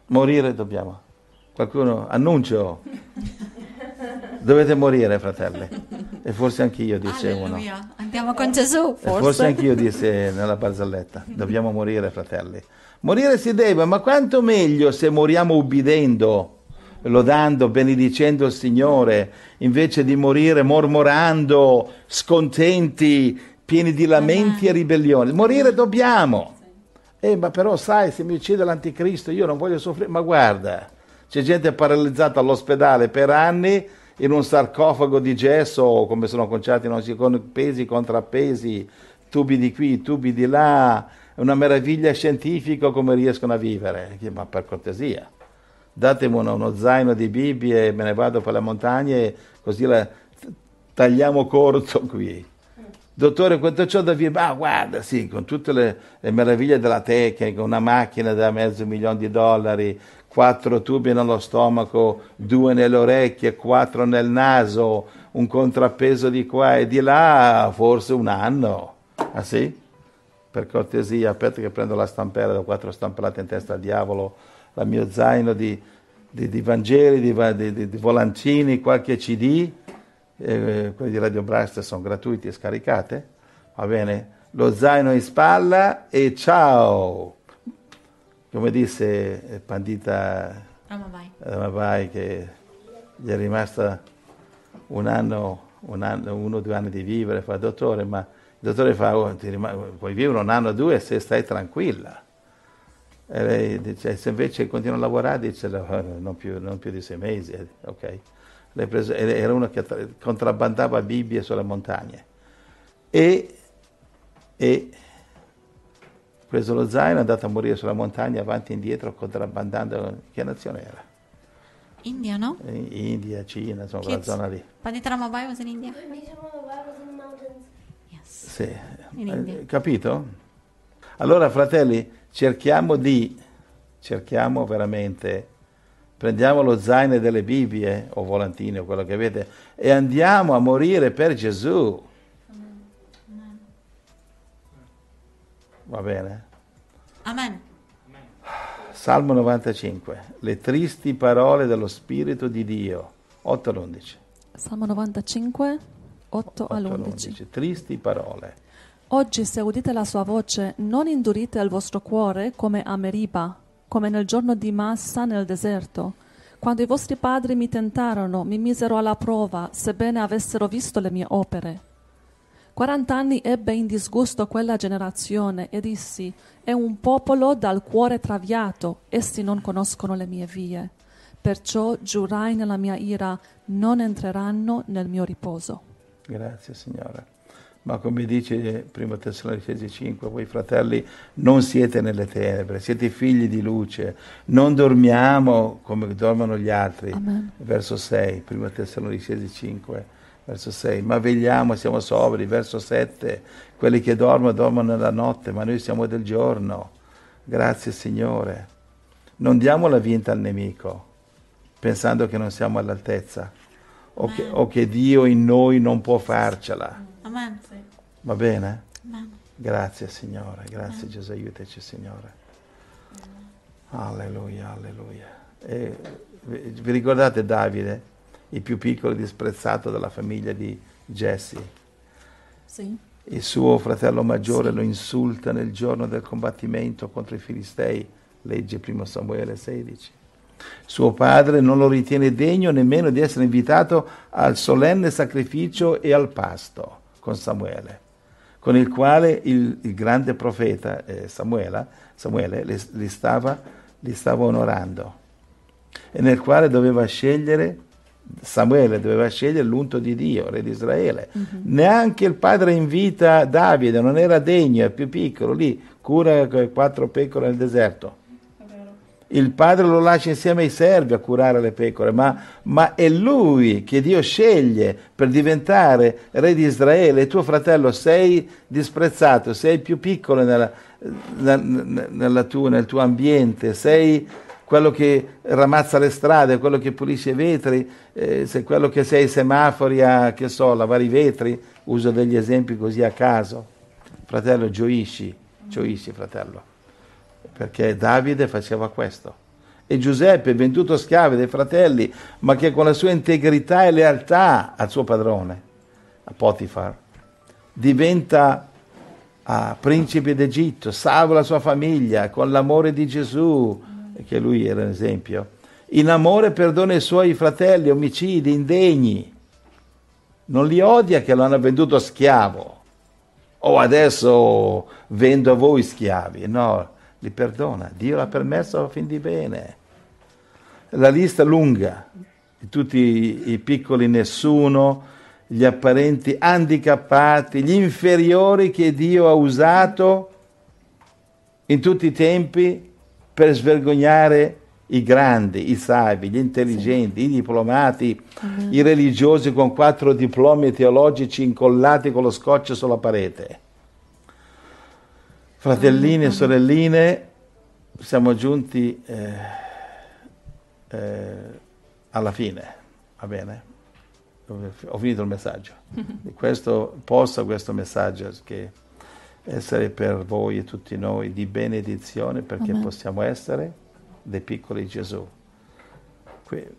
Morire dobbiamo. Qualcuno annuncio. Dovete morire, fratelli. E forse anch'io disse Alleluia. uno. Andiamo con Gesù. Forse. E forse anch'io disse nella barzelletta. Dobbiamo morire, fratelli. Morire si deve, ma quanto meglio se moriamo ubbidendo, lodando, benedicendo il Signore, invece di morire mormorando, scontenti, pieni di lamenti e ribellioni. Morire dobbiamo. Eh, ma però sai, se mi uccide l'anticristo io non voglio soffrire. Ma guarda, c'è gente paralizzata all'ospedale per anni in un sarcofago di gesso, come sono conciati no? con pesi, contrappesi, tubi di qui, tubi di là. È una meraviglia scientifica come riescono a vivere. Ma per cortesia, datemi uno, uno zaino di Bibbie e me ne vado per le montagne, così la tagliamo corto qui. Dottore, quanto ciò da via? Ah, guarda, sì, con tutte le, le meraviglie della tecnica, una macchina da mezzo milione di dollari, quattro tubi nello stomaco, due nelle orecchie, quattro nel naso, un contrappeso di qua e di là, forse un anno. Ah sì? Per cortesia, aspetta che prendo la stampella, ho quattro stampellate in testa al diavolo, il mio zaino di, di, di Vangeli, di, di, di, Volancini, qualche CD, eh, quelli di Radio Blaster sono gratuiti e scaricate, va bene? Lo zaino in spalla e ciao! come disse eh, Pandita Ramabai, che gli è rimasto un anno, un anno, uno o due anni di vivere, fa dottore, ma il dottore fa, oh, rim- puoi vivere un anno o due se stai tranquilla. E lei dice, se invece continua a lavorare, dice, non più, non più di sei mesi, eh, ok? Preso, era uno che contrabbandava Bibbie sulle montagne. E, e preso lo zaino, è andato a morire sulla montagna avanti e indietro contrabbandando. Che nazione era? India, no? In India, Cina, insomma, quella zona lì. Panditra Mobile was in India? Yes. Sì. In eh, India. Capito? Allora, fratelli, cerchiamo di, cerchiamo veramente, prendiamo lo zaino delle Bibbie o volantini o quello che avete e andiamo a morire per Gesù. Va bene? Amen. Salmo 95. Le tristi parole dello Spirito di Dio. 8 all'11. Salmo 95, 8, 8 all'11. Tristi parole. Oggi se udite la sua voce, non indurite il vostro cuore come a Meriba, come nel giorno di Massa nel deserto, quando i vostri padri mi tentarono, mi misero alla prova, sebbene avessero visto le mie opere. 40 anni ebbe in disgusto quella generazione e dissi, è un popolo dal cuore traviato, essi non conoscono le mie vie. Perciò giurai nella mia ira, non entreranno nel mio riposo. Grazie Signore. Ma come dice 1 Tessalonicesi 5, voi fratelli non siete nelle tenebre, siete figli di luce, non dormiamo come dormono gli altri. Amen. Verso 6, 1 Tessalonicesi 5 verso 6, ma vegliamo, siamo sobri, verso 7, quelli che dormono dormono nella notte, ma noi siamo del giorno. Grazie Signore. Non diamo la vinta al nemico, pensando che non siamo all'altezza o che, o che, Dio in noi non può farcela. Amen. Va bene? Amen. Grazie Signore, grazie Amen. Gesù, aiutaci Signore. Alleluia, alleluia. E vi ricordate Davide? il più piccolo e disprezzato della famiglia di Jesse. Sì. Il suo fratello maggiore sì. lo insulta nel giorno del combattimento contro i Filistei, legge 1 Samuele 16. Suo padre non lo ritiene degno nemmeno di essere invitato al solenne sacrificio e al pasto con Samuele, con il quale il, il grande profeta eh, Samuela, Samuele li, li, stava, li stava onorando e nel quale doveva scegliere Samuele doveva scegliere l'unto di Dio, re di Israele. Uh-huh. Neanche il padre invita Davide, non era degno, è più piccolo, lì cura quattro pecore nel deserto. Il padre lo lascia insieme ai servi a curare le pecore, ma, ma è lui che Dio sceglie per diventare re di Israele. E tuo fratello sei disprezzato, sei più piccolo nella, nella, nella tua, nel tuo ambiente, sei quello che ramazza le strade, quello che pulisce i vetri, eh, se quello che sei ai semafori a, che so, lavare i vetri, uso degli esempi così a caso. Fratello, gioisci, gioisci fratello, perché Davide faceva questo. E Giuseppe, venduto schiavo dai fratelli, ma che con la sua integrità e lealtà al suo padrone, a Potifar, diventa ah, principe d'Egitto, salva la sua famiglia con l'amore di Gesù, che lui era un esempio, in amore perdona i suoi fratelli, omicidi, indegni, non li odia che lo hanno venduto schiavo, o adesso vendo a voi schiavi, no, li perdona, Dio l'ha permesso a fin di bene. La lista lunga di tutti i piccoli nessuno, gli apparenti handicappati, gli inferiori che Dio ha usato in tutti i tempi per svergognare i grandi, i savi, gli intelligenti, sì. i diplomati, uh-huh. i religiosi con quattro diplomi teologici incollati con lo scotch sulla parete. Fratellini uh-huh. e mhm. sorelline, siamo giunti eh, eh, alla fine, va bene? Ho finito il messaggio. Uh-huh. Questo posto, questo messaggio che essere per voi e tutti noi di benedizione perché Amen. possiamo essere dei piccoli Gesù. Que-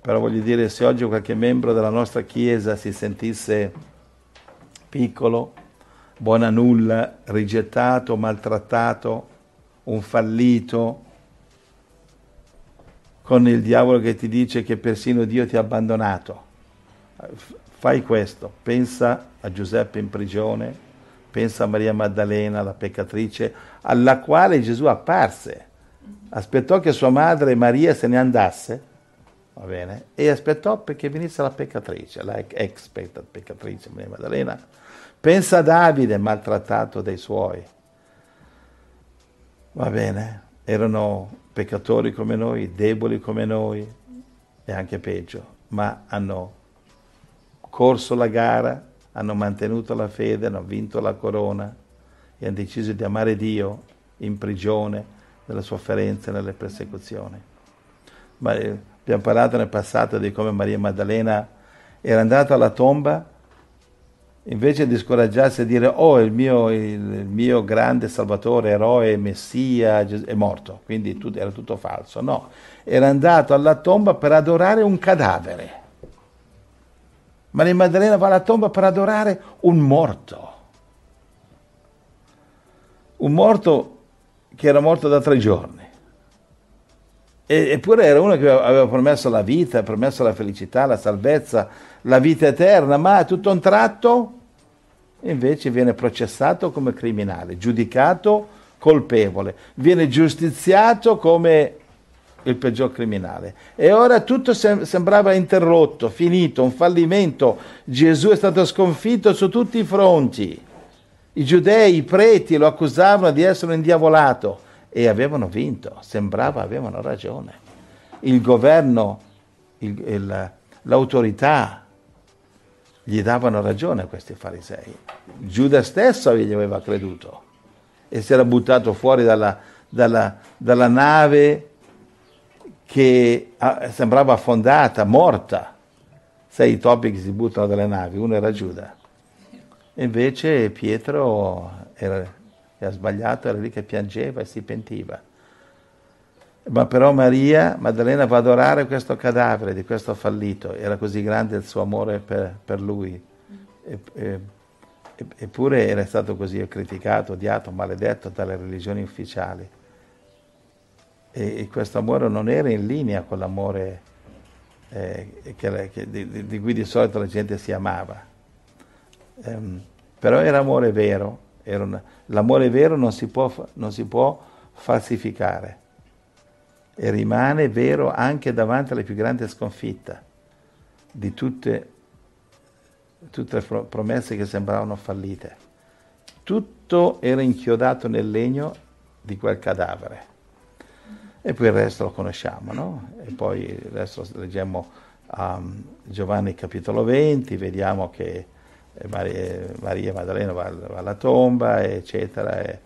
però voglio dire, se oggi qualche membro della nostra Chiesa si sentisse piccolo, buona a nulla, rigettato, maltrattato, un fallito, con il diavolo che ti dice che persino Dio ti ha abbandonato. Fai questo, pensa a Giuseppe in prigione, Pensa a Maria Maddalena, la peccatrice, alla quale Gesù apparse. Aspettò che sua madre Maria se ne andasse, va bene, e aspettò perché venisse la peccatrice, la ex peccatrice Maria Maddalena. Pensa a Davide maltrattato dai suoi. Va bene, erano peccatori come noi, deboli come noi e anche peggio, ma hanno corso la gara, hanno mantenuto la fede, hanno vinto la corona e hanno deciso di amare Dio in prigione, nelle sofferenze, nelle persecuzioni. Ma eh, abbiamo parlato nel passato di come Maria Maddalena era andata alla tomba, invece di scoraggiarsi e dire, oh il mio, il mio grande salvatore, eroe, messia, è morto, quindi era tutto falso. No, era andato alla tomba per adorare un cadavere Maria Maddalena va alla tomba per adorare un morto. Un morto che era morto da tre giorni. eppure era uno che aveva promesso la vita, promesso la felicità, la salvezza, la vita eterna, ma a tutto un tratto invece viene processato come criminale, giudicato colpevole, viene giustiziato come il peggior criminale. E ora tutto sem- sembrava interrotto, finito, un fallimento. Gesù è stato sconfitto su tutti i fronti. I giudei, i preti lo accusavano di essere un indiavolato e avevano vinto, sembrava avevano ragione. Il governo, il, il, l'autorità gli davano ragione a questi farisei. Giuda stesso gli aveva creduto e si era buttato fuori dalla, dalla, dalla nave che ah, sembrava affondata, morta. Sei i topi che si buttano dalle navi, uno era Giuda. Invece Pietro era, era sbagliato, era lì che piangeva e si pentiva. Ma però Maria Maddalena va ad adorare questo cadavere di questo fallito, era così grande il suo amore per, per lui. E, e, eppure era stato così criticato, odiato, maledetto dalle religioni ufficiali e, e questo amore non era in linea con l'amore eh, che, che, di, di, cui di solito la gente si amava. Um, però era amore vero, era una, l'amore vero non si, può, non si può falsificare e rimane vero anche davanti alla più grande sconfitta di tutte, tutte le promesse che sembravano fallite. Tutto era inchiodato nel legno di quel cadavere. E poi il resto lo conosciamo, no? E poi il resto leggiamo a um, Giovanni capitolo 20, vediamo che eh, eh, Maria Maddalena va, alla tomba, eccetera, e,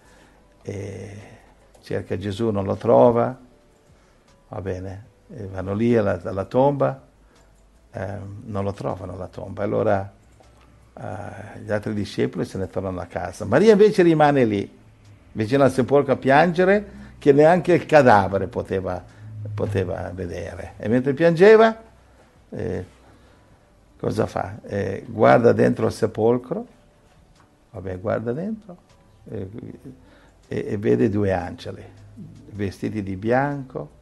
e cerca Gesù, non lo trova, va bene, e vanno lì alla, alla tomba, eh, non lo trovano alla tomba, allora eh, gli altri discepoli se ne tornano a casa. Maria invece rimane lì, vicino al sepolcro a piangere, che neanche il cadavere poteva, poteva vedere. E mentre piangeva, eh, cosa fa? Eh, guarda dentro il sepolcro, vabbè, guarda dentro, eh, e, vede due angeli vestiti di bianco,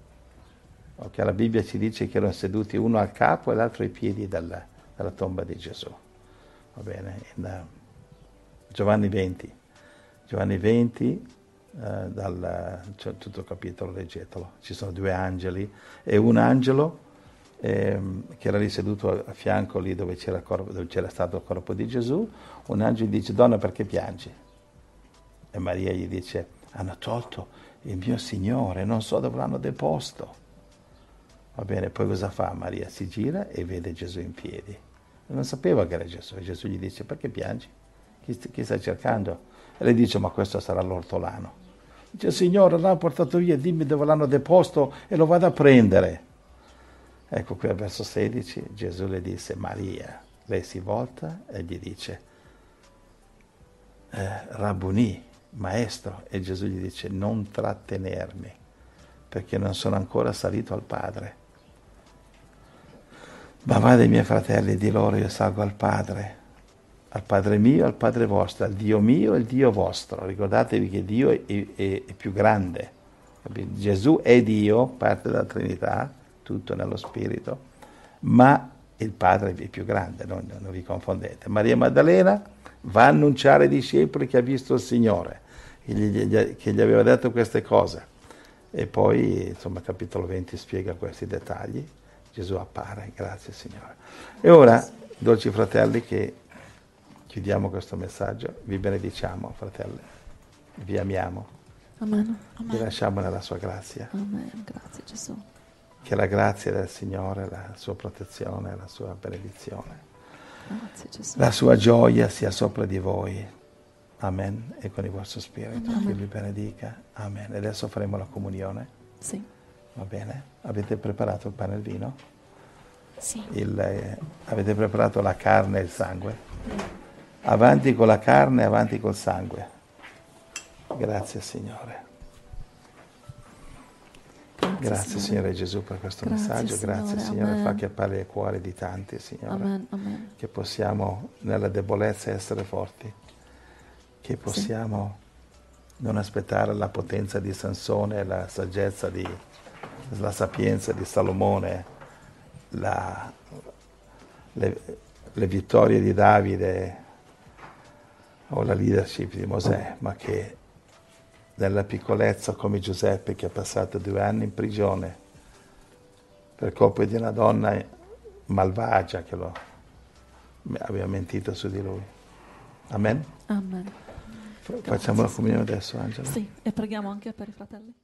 che la Bibbia ci dice che erano seduti uno al capo e l'altro ai piedi dalla, dalla tomba di Gesù. Va bene, in, uh, Giovanni 20. Giovanni 20 eh, dal, cioè, tutto il capitolo, leggetelo. Ci sono due angeli e un angelo ehm, che era lì seduto a, fianco lì dove c'era, corpo, dove c'era, stato il corpo di Gesù, un angelo gli dice donna perché piangi? E Maria gli dice hanno tolto il mio Signore, non so dove l'hanno deposto. Va bene, poi cosa fa Maria? Si gira e vede Gesù in piedi. Non sapeva che era Gesù e Gesù gli dice perché piangi? Chi, chi stai cercando? E lei dice, ma questo sarà l'ortolano. Dice, signore, l'hanno portato via, dimmi dove l'hanno deposto e lo vado a prendere. Ecco qui al verso 16 Gesù le disse, Maria. Lei si volta e gli dice, eh, Rabuni, maestro. E Gesù gli dice, non trattenermi, perché non sono ancora salito al Padre. Ma vada dai miei fratelli, di loro io salgo al Padre, al Padre mio, al Padre vostro, al Dio mio e al Dio vostro. Ricordatevi che Dio è, è, è più grande. Gesù è Dio, parte dalla Trinità, tutto nello Spirito, ma il Padre è più grande, non, non vi confondete. Maria Maddalena va a annunciare ai discepoli che ha visto il Signore, che gli, che gli aveva detto queste cose. E poi, insomma, capitolo 20 spiega questi dettagli. Gesù appare, grazie Signore. E ora, dolci fratelli, che Chiudiamo questo messaggio, vi benediciamo fratelli, vi amiamo. Amen. Amen. Vi lasciamo nella sua grazia. Amen. Grazie Gesù. Che la grazia del Signore, la sua protezione, la sua benedizione, Grazie, Gesù. la sua gioia sia sopra di voi. Amen. E con il vostro spirito. Amen. Che vi benedica. Amen. E adesso faremo la comunione. Sì. Va bene? Avete preparato il pane e il vino? Sì. Il, eh, avete preparato la carne e il sangue? Sì avanti con la carne, avanti col sangue. Grazie Signore. Grazie, grazie Signore. Signore Gesù per questo grazie, messaggio, grazie Signore, Signore. Amen. fa acchiappare il cuore di tanti Signore, amen, amen. che possiamo nella debolezza essere forti, che possiamo sì. non aspettare la potenza di Sansone, la saggezza, di, la sapienza di Salomone, la, le, le vittorie di Davide, o la leadership di Mosè, ma che nella piccolezza come Giuseppe che ha passato due anni in prigione per colpa di una donna malvagia che lo, aveva mentito su di lui. Amen? Amen. Facciamo la comunione adesso, Angela. Sì, e preghiamo anche per i fratelli.